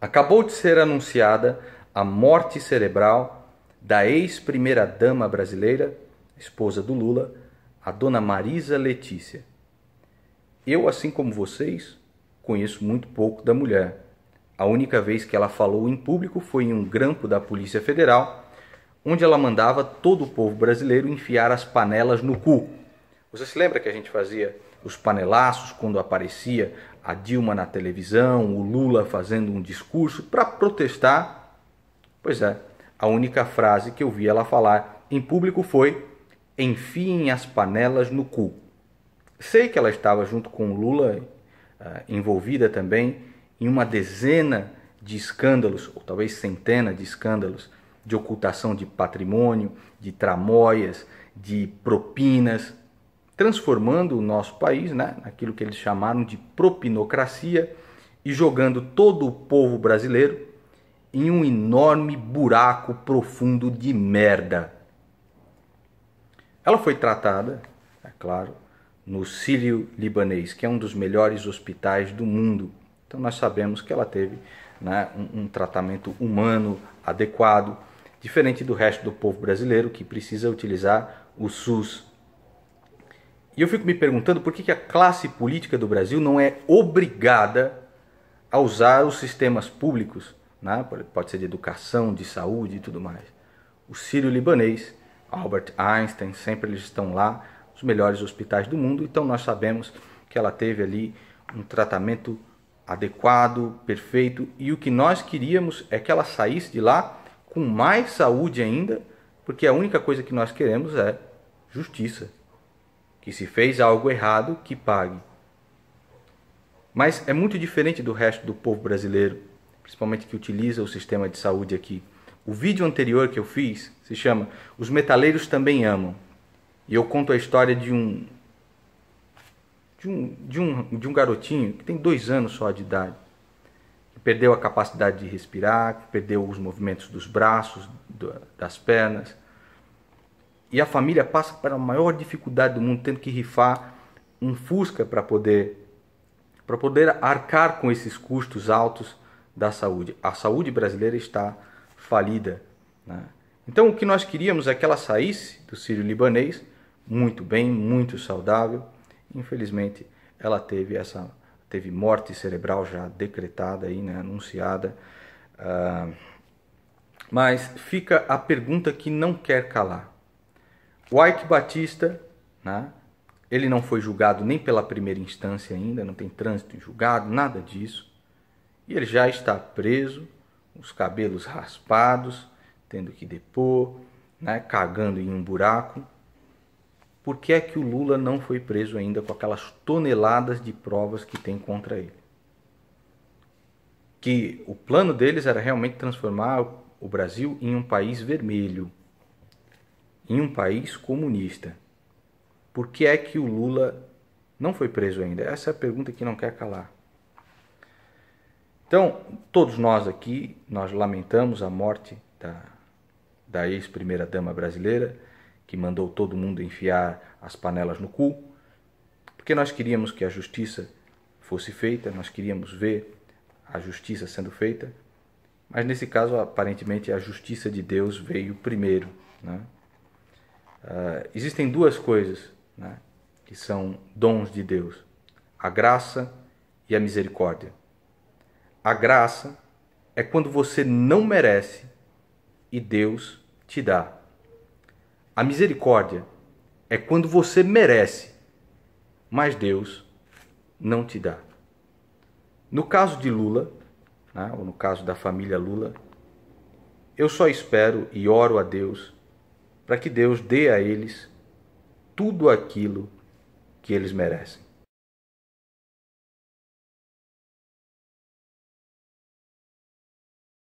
Acabou de ser anunciada a morte cerebral da ex-primeira-dama brasileira, esposa do Lula, a dona Marisa Letícia. Eu, assim como vocês, conheço muito pouco da mulher. A única vez que ela falou em público foi em um grampo da Polícia Federal, onde ela mandava todo o povo brasileiro enfiar as panelas no cu. Você se lembra que a gente fazia os panelaços quando aparecia a Dilma na televisão, o Lula fazendo um discurso para protestar. Pois é, a única frase que eu vi ela falar em público foi: enfiem as panelas no cu. Sei que ela estava junto com o Lula, eh, envolvida também em uma dezena de escândalos, ou talvez centena de escândalos, de ocultação de patrimônio, de tramóias, de propinas, transformando o nosso país, né, naquilo que eles chamaram de propinocracia, e jogando todo o povo brasileiro em um enorme buraco profundo de merda. Ela foi tratada, é claro, no Sírio Libanês, que é um dos melhores hospitais do mundo. Então nós sabemos que ela teve né, um, um tratamento humano adequado, diferente do resto do povo brasileiro que precisa utilizar o SUS e eu fico me perguntando por que, a classe política do Brasil não é obrigada a usar os sistemas públicos, né? pode ser de educação, de saúde e tudo mais. O sírio-libanês, Albert Einstein, sempre eles estão lá, os melhores hospitais do mundo, então nós sabemos que ela teve ali um tratamento adequado, perfeito, e o que nós queríamos é que ela saísse de lá com mais saúde ainda, porque a única coisa que nós queremos é justiça que se fez algo errado, que pague. Mas é muito diferente do resto do povo brasileiro, principalmente que utiliza o sistema de saúde aqui. O vídeo anterior que eu fiz se chama Os Metaleiros Também Amam. E eu conto a história de um, de um, de um, de um garotinho que tem dois anos só de idade, que perdeu a capacidade de respirar, que perdeu os movimentos dos braços, das pernas e a família passa para a maior dificuldade do mundo, tendo que rifar um Fusca para poder para poder arcar com esses custos altos da saúde. A saúde brasileira está falida. Né? Então o que nós queríamos é que ela saísse do Sírio libanês muito bem, muito saudável. Infelizmente ela teve essa teve morte cerebral já decretada aí, né? anunciada. Uh, mas fica a pergunta que não quer calar. O Ike Batista, né? ele não foi julgado nem pela primeira instância ainda, não tem trânsito em julgado, nada disso. E ele já está preso, os cabelos raspados, tendo que depor, né? cagando em um buraco. Por que é que o Lula não foi preso ainda com aquelas toneladas de provas que tem contra ele? Que o plano deles era realmente transformar o Brasil em um país vermelho em um país comunista. Por que é que o Lula não foi preso ainda? Essa é a pergunta que não quer calar. Então, todos nós aqui, nós lamentamos a morte da, da ex-primeira-dama brasileira, que mandou todo mundo enfiar as panelas no cu, porque nós queríamos que a justiça fosse feita, nós queríamos ver a justiça sendo feita, mas nesse caso, aparentemente, a justiça de Deus veio primeiro. Né? Uh, existem duas coisas né, que são dons de Deus: a graça e a misericórdia. A graça é quando você não merece e Deus te dá. A misericórdia é quando você merece, mas Deus não te dá. No caso de Lula, né, ou no caso da família Lula, eu só espero e oro a Deus para que Deus dê a eles tudo aquilo que eles merecem.